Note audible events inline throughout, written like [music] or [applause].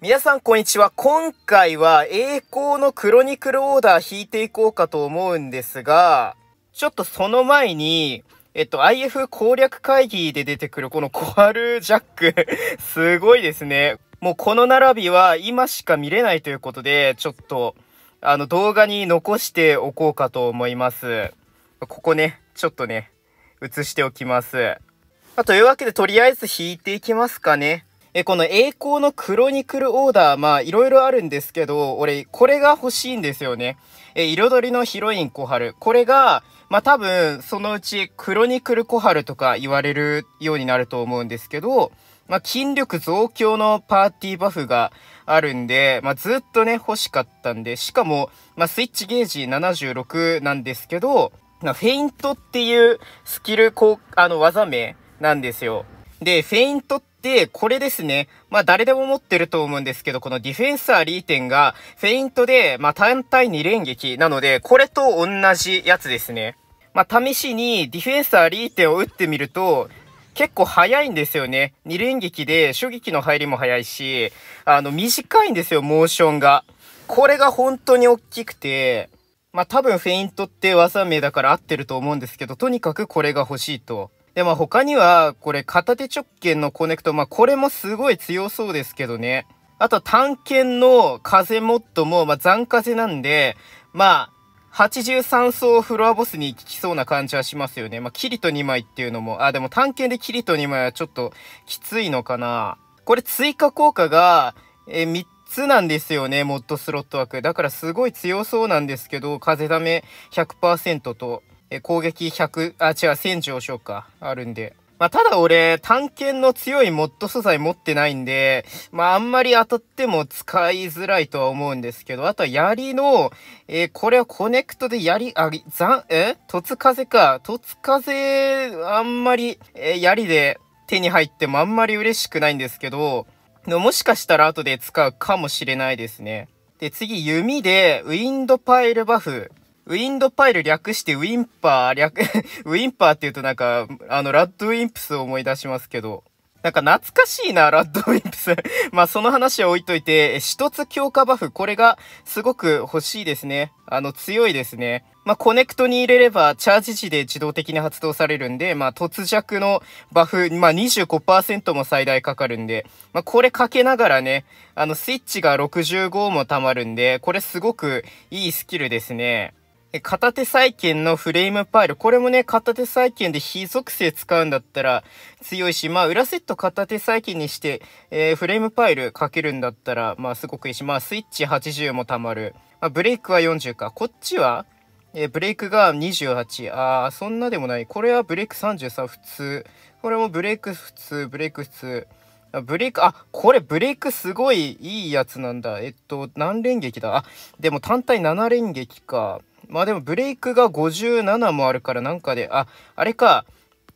皆さんこんにちは。今回は栄光のクロニクルオーダー引いていこうかと思うんですが、ちょっとその前に、えっと、IF 攻略会議で出てくるこのコアルジャック [laughs] すごいですね。もうこの並びは今しか見れないということで、ちょっと、あの動画に残しておこうかと思います。ここね、ちょっとね、映しておきます。まというわけでとりあえず引いていきますかね。え、この栄光のクロニクルオーダー、まあ、いろいろあるんですけど、俺、これが欲しいんですよね。え、彩りのヒロイン小春。これが、まあ多分、そのうちクロニクル小春とか言われるようになると思うんですけど、まあ、筋力増強のパーティーバフがあるんで、まあ、ずっとね、欲しかったんで、しかも、まあ、スイッチゲージ76なんですけど、まあ、フェイントっていうスキル、こう、あの、技名なんですよ。で、フェイントで、これですね。まあ、誰でも持ってると思うんですけど、このディフェンサーリーテンが、フェイントで、まあ、単体2連撃なので、これと同じやつですね。まあ、試しにディフェンサーリーテンを打ってみると、結構早いんですよね。2連撃で、衝撃の入りも早いし、あの、短いんですよ、モーションが。これが本当に大きくて、まあ、多分フェイントって技名だから合ってると思うんですけど、とにかくこれが欲しいと。で、まあ他には、これ片手直剣のコネクト、まあこれもすごい強そうですけどね。あと探検の風モッドも、まあ残風なんで、まあ、83層フロアボスに効きそうな感じはしますよね。まあ、キリト2枚っていうのも、あ、でも探検でキリト2枚はちょっときついのかな。これ追加効果が、えー、3つなんですよね、モッドスロット枠。だからすごい強そうなんですけど、風ダメ100%と。え攻撃100、あ、違う、1000上昇か。あるんで。まあ、ただ俺、探検の強いモッド素材持ってないんで、まあ、あんまり当たっても使いづらいとは思うんですけど、あとは槍の、えー、これをコネクトで槍、あ、ざん、え突風か。突風、あんまり、えー、槍で手に入ってもあんまり嬉しくないんですけど、もしかしたら後で使うかもしれないですね。で、次、弓で、ウィンドパイルバフ。ウィンドパイル略してウィンパー略 [laughs] ウィンパーって言うとなんか、あの、ラッドウィンプスを思い出しますけど。なんか懐かしいな、ラッドウィンプス [laughs] まあその話は置いといて、一つ強化バフ、これがすごく欲しいですね。あの、強いですね。まあコネクトに入れれば、チャージ時で自動的に発動されるんで、まあ突弱のバフ、まあ25%も最大かかるんで、まあこれかけながらね、あのスイッチが65も溜まるんで、これすごくいいスキルですね。片手再建のフレームパイル。これもね、片手再建で非属性使うんだったら強いし、まあ、裏セット片手再建にして、えー、フレームパイルかけるんだったら、まあ、すごくいいし、まあ、スイッチ80も溜まる。まあ、ブレイクは40か。こっちは、えー、ブレイクが28。ああ、そんなでもない。これはブレイク33、普通。これもブレイク普通、ブレイク普通。ブレイク、あ、これブレイクすごいいいやつなんだ。えっと、何連撃だあ、でも単体7連撃か。まあでもブレイクが57もあるからなんかで、あ、あれか、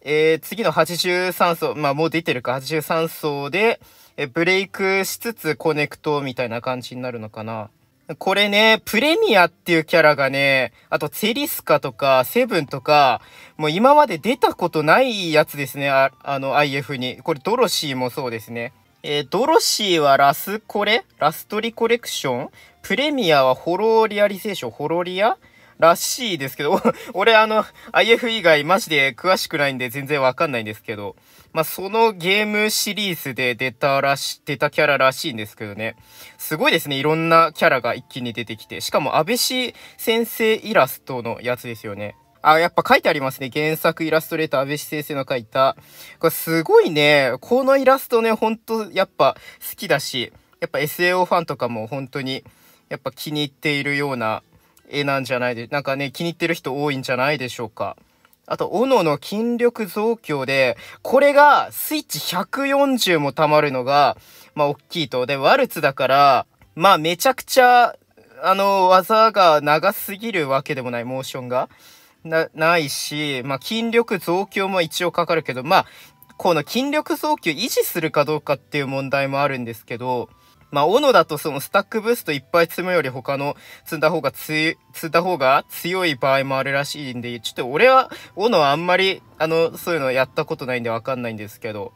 えー、次の83層、まあもう出てるか、83層で、えブレイクしつつコネクトみたいな感じになるのかな。これね、プレミアっていうキャラがね、あとツェリスカとかセブンとか、もう今まで出たことないやつですね、ああの IF に。これドロシーもそうですね。えー、ドロシーはラスコレラストリコレクションプレミアはホローリアリゼーションホロリアらしいですけど、[laughs] 俺あの、IF 以外マジで詳しくないんで全然わかんないんですけど、まあ、そのゲームシリーズで出たらし、出たキャラらしいんですけどね。すごいですね。いろんなキャラが一気に出てきて。しかも、安倍氏先生イラストのやつですよね。あ、やっぱ書いてありますね。原作イラストレーター安倍氏先生の書いた。これすごいね。このイラストね、ほんとやっぱ好きだし、やっぱ SAO ファンとかも本当にやっぱ気に入っているような絵なんじゃないで、なんかね、気に入ってる人多いんじゃないでしょうか。あと、斧の筋力増強で、これがスイッチ140も溜まるのが、まあ、大きいと。で、ワルツだから、まあ、めちゃくちゃ、あの、技が長すぎるわけでもない、モーションが。な、ないし、まあ、筋力増強も一応かかるけど、まあ、この筋力増強維持するかどうかっていう問題もあるんですけど、まあ、斧だとそのスタックブーストいっぱい積むより他の積んだ方が積んだ方が強い場合もあるらしいんで、ちょっと俺は斧はあんまり、あの、そういうのやったことないんでわかんないんですけど、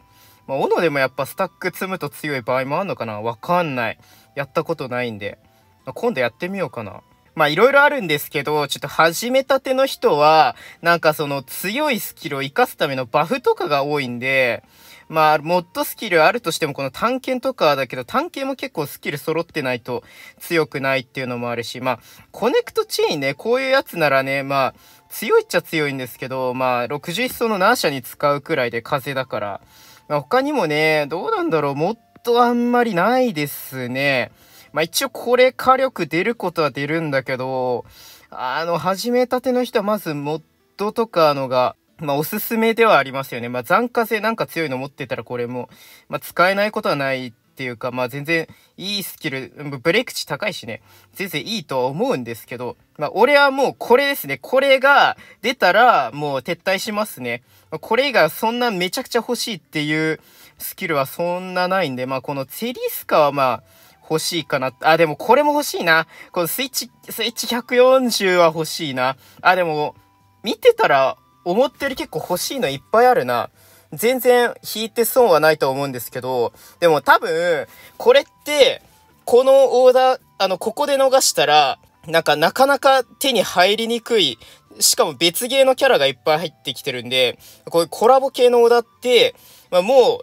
まあ、斧でもやっぱスタック積むと強い場合もあんのかなわかんない。やったことないんで、まあ、今度やってみようかな。まあいろいろあるんですけど、ちょっと始めたての人は、なんかその強いスキルを活かすためのバフとかが多いんで、まあ、もっとスキルあるとしても、この探検とかだけど、探検も結構スキル揃ってないと強くないっていうのもあるし、まあ、コネクトチェーンね、こういうやつならね、まあ、強いっちゃ強いんですけど、まあ、61層のナーシャに使うくらいで風だから、まあ、他にもね、どうなんだろう、もっとあんまりないですね。まあ、一応これ火力出ることは出るんだけど、あの、始めたての人はまずモッドとかのがまあ、おすすめではありますよね。まあ、残価性なんか強いの持ってたらこれも、まあ、使えないことはないっていうか、まあ、全然いいスキル、ブレイク値高いしね、全然いいとは思うんですけど、まあ、俺はもうこれですね。これが出たら、もう撤退しますね。これ以外そんなめちゃくちゃ欲しいっていうスキルはそんなないんで、まあ、このツェリスカはまあ、欲しいかな。あ、でもこれも欲しいな。このスイッチ、スイッチ140は欲しいな。あ、でも、見てたら思ってる結構欲しいのいっぱいあるな。全然引いて損はないと思うんですけど、でも多分、これって、このオーダー、あの、ここで逃したら、なんかなかなか手に入りにくい、しかも別芸のキャラがいっぱい入ってきてるんで、こういうコラボ系のオーダーって、まあ、もう、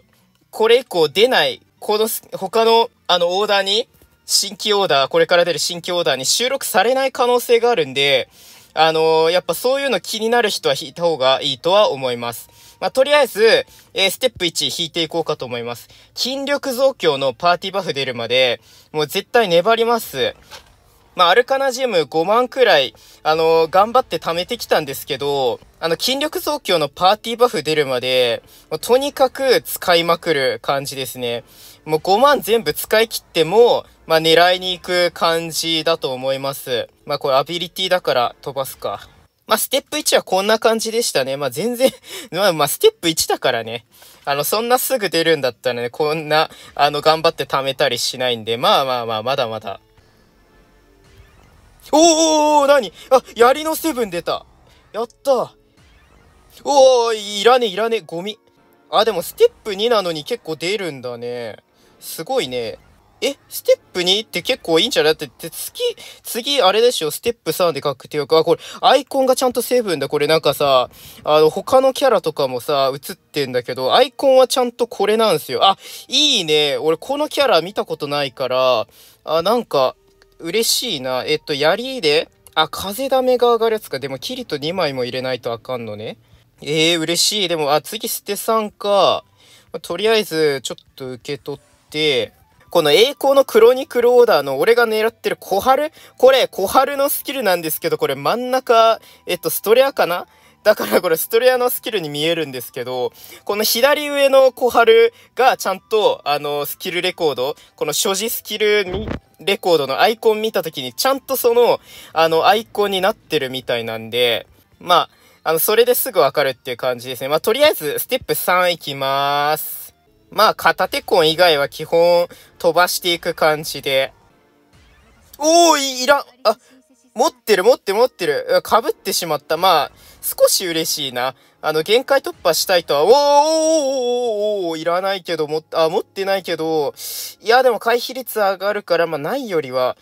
これ以降出ない、この、他の、あの、オーダーに、新規オーダー、これから出る新規オーダーに収録されない可能性があるんで、あのー、やっぱそういうの気になる人は弾いた方がいいとは思います。まあ、とりあえず、えー、ステップ1弾いていこうかと思います。筋力増強のパーティーバフ出るまで、もう絶対粘ります。まあ、アルカナジウム5万くらい、あのー、頑張って貯めてきたんですけど、あの、筋力増強のパーティーバフ出るまで、もうとにかく使いまくる感じですね。もう5万全部使い切っても、まあ、狙いに行く感じだと思います。まあ、これアビリティだから飛ばすか。まあ、ステップ1はこんな感じでしたね。まあ、全然 [laughs] まあ、まあ、ステップ1だからね。あの、そんなすぐ出るんだったらね、こんな、あの、頑張って貯めたりしないんで、まあまあまあ、まだまだおおなにあ、槍のセブン出た。やったおおいらねいらねゴミ。あ、でもステップ2なのに結構出るんだね。すごいね。え、ステップ 2? って結構いいんじゃないだって、次、次、あれでしょ、ステップ3で書くっいうか、あ、これ、アイコンがちゃんとセブンだ。これなんかさ、あの、他のキャラとかもさ、映ってんだけど、アイコンはちゃんとこれなんですよ。あ、いいね。俺、このキャラ見たことないから、あ、なんか、嬉しいな。えっと、槍で、あ、風ダメが上がるやつか。でも、キリト2枚も入れないとあかんのね。えー、嬉しい。でも、あ、次、捨てさんか。とりあえず、ちょっと受け取って、この栄光のクロニクルオーダーの俺が狙ってる小春これ、小春のスキルなんですけど、これ真ん中、えっと、ストレアかなだからこれストレアのスキルに見えるんですけど、この左上の小春がちゃんと、あの、スキルレコード、この所持スキルレコードのアイコン見た時にちゃんとその、あの、アイコンになってるみたいなんで、まあ、あの、それですぐわかるっていう感じですね。まあ、とりあえず、ステップ3いきまーす。まあ、片手コン以外は基本飛ばしていく感じで。おーい、いらん、あ、持ってる持ってる持ってる。かぶってしまった。まあ、少し嬉しいな。あの、限界突破したいとは、おーおーおーおーいらないけど、も、あ、持ってないけど、いや、でも回避率上がるから、まあ、ないよりは、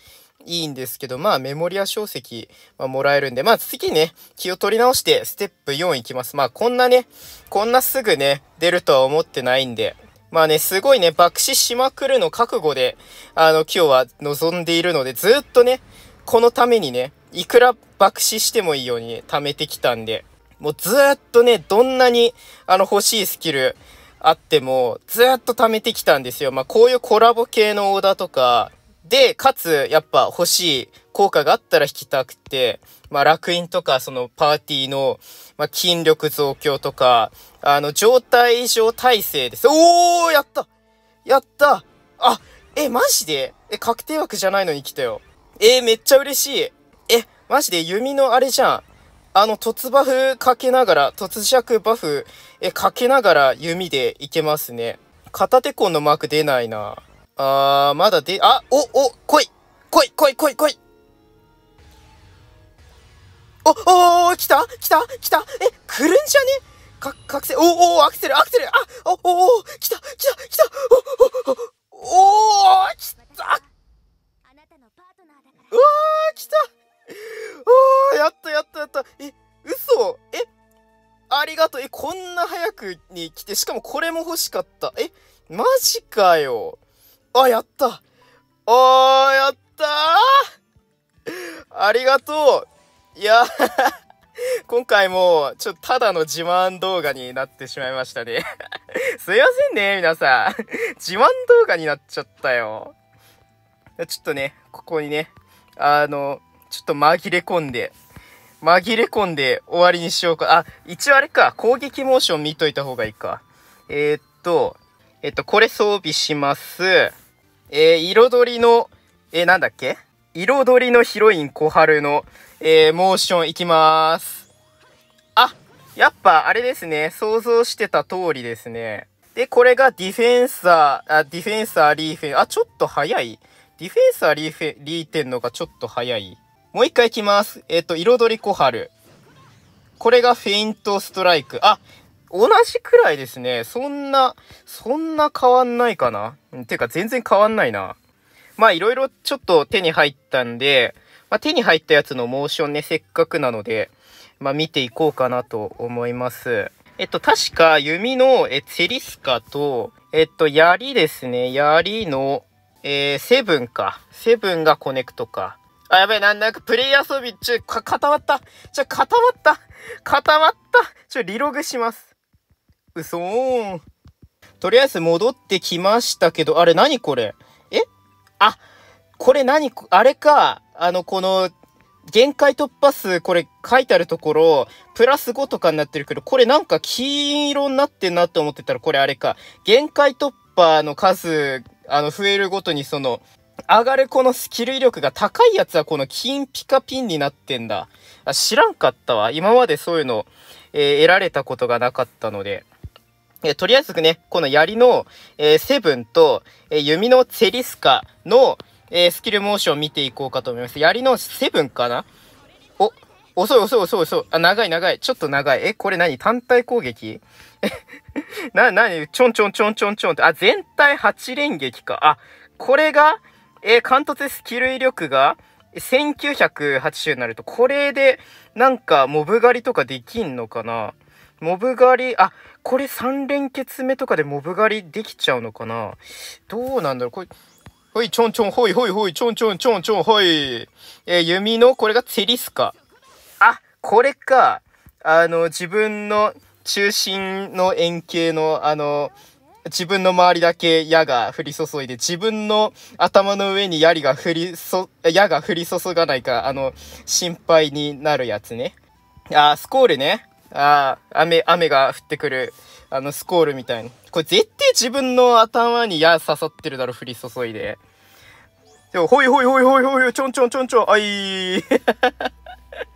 いいんですけど、まあ、メモリア小石、まあ、もらえるんで、まあ、次ね、気を取り直して、ステップ4いきます。まあ、こんなね、こんなすぐね、出るとは思ってないんで、まあね、すごいね、爆死しまくるの覚悟で、あの、今日は望んでいるので、ずっとね、このためにね、いくら爆死してもいいように、ね、貯めてきたんで、もうずっとね、どんなに、あの、欲しいスキルあっても、ずっと貯めてきたんですよ。まあ、こういうコラボ系のオーダーとか、で、かつ、やっぱ欲しい効果があったら引きたくて、まあ、楽園とか、そのパーティーの、まあ、筋力増強とか、あの、状態異常耐性です。おーやったやったあ、え、マジでえ、確定枠じゃないのに来たよ。えー、めっちゃ嬉しい。え、マジで弓のあれじゃん。あの、突バフかけながら、突尺バフ、え、かけながら弓でいけますね。片手コンのマーク出ないな。あー、まだ出、あ、お、お、来い来い来い来い来いお、おー、来た来た来たえ、来るんじゃねか、覚醒、お、お、アクセル、アクセル、あ、お、お、来た来た来たお、お、お、お、来たうわー来たおーやったやったやったえ、嘘えありがとうえ、こんな早くに来て、しかもこれも欲しかった。え、マジかよあ、やったあーやったありがとういや [laughs] 今回も、ちょっとただの自慢動画になってしまいましたね [laughs] すいませんね、皆さん自慢動画になっちゃったよ。ちょっとね、ここにね、あの、ちょっと紛れ込んで、紛れ込んで終わりにしようか。あ、一応あれか、攻撃モーション見といた方がいいか。えー、っと、えっと、これ装備します。えー、彩りの、えー、なんだっけ彩りのヒロイン小春の、えー、モーションいきまーす。あ、やっぱあれですね。想像してた通りですね。で、これがディフェンサー、あ、ディフェンサーリーフェン、あ、ちょっと早い。ディフェンスはリーフェ、リーテンのがちょっと早い。もう一回いきます。えっ、ー、と、彩り小春。これがフェイントストライク。あ、同じくらいですね。そんな、そんな変わんないかな。てか全然変わんないな。まあいろいろちょっと手に入ったんで、まあ、手に入ったやつのモーションね、せっかくなので、まあ見ていこうかなと思います。えっと、確か弓の、え、セリスカと、えっと、槍ですね。槍の、えー、セブンか。セブンがコネクトか。あ、やべえ、なんなかプレイ遊び、ちょ、か、固まった。ちょ、固まった。固まった。ちょ、リログします。嘘ーん。とりあえず戻ってきましたけど、あれ何これえあ、これ何あれか。あの、この、限界突破数、これ書いてあるところ、プラス5とかになってるけど、これなんか金色になってんなって思ってたら、これあれか。限界突破の数あの、増えるごとにその、上がるこのスキル威力が高いやつはこの金ピカピンになってんだ。あ知らんかったわ。今までそういうの、えー、得られたことがなかったので。えとりあえずね、この槍の、えー、セブンと、えー、弓のチェリスカの、えー、スキルモーションを見ていこうかと思います。槍のセブンかな遅い遅い遅い遅い。あ、長い長い。ちょっと長い。え、これ何単体攻撃 [laughs] な、なにちょんちょんちょんちょんちょんって。あ、全体8連撃か。あ、これが、えー、関突スキル威力が、1980になると、これで、なんか、モブ狩りとかできんのかなモブ狩り、あ、これ3連結目とかでモブ狩りできちゃうのかなどうなんだろうこれ、ほい、ちょんちょん、ほいほいほい、ちょんちょんちょんちょん、ほい。えー、弓の、これがセリスか。これか、あの、自分の中心の円形の、あの、自分の周りだけ矢が降り注いで、自分の頭の上に槍が降りそ、矢が降り注がないか、あの、心配になるやつね。あスコールね。ああ、雨、雨が降ってくる、あの、スコールみたいな。これ絶対自分の頭に矢刺さってるだろ、降り注いで。でも、ほいほいほいほいほいほい、ちょんちょんちょんちょん、あいー。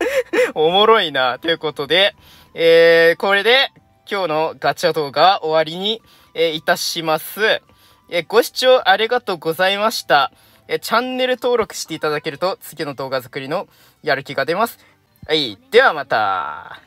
[laughs] おもろいな。ということで、えー、これで今日のガチャ動画終わりに、えー、いたします。えー、ご視聴ありがとうございました。えチャンネル登録していただけると次の動画作りのやる気が出ます。はい。ではまた。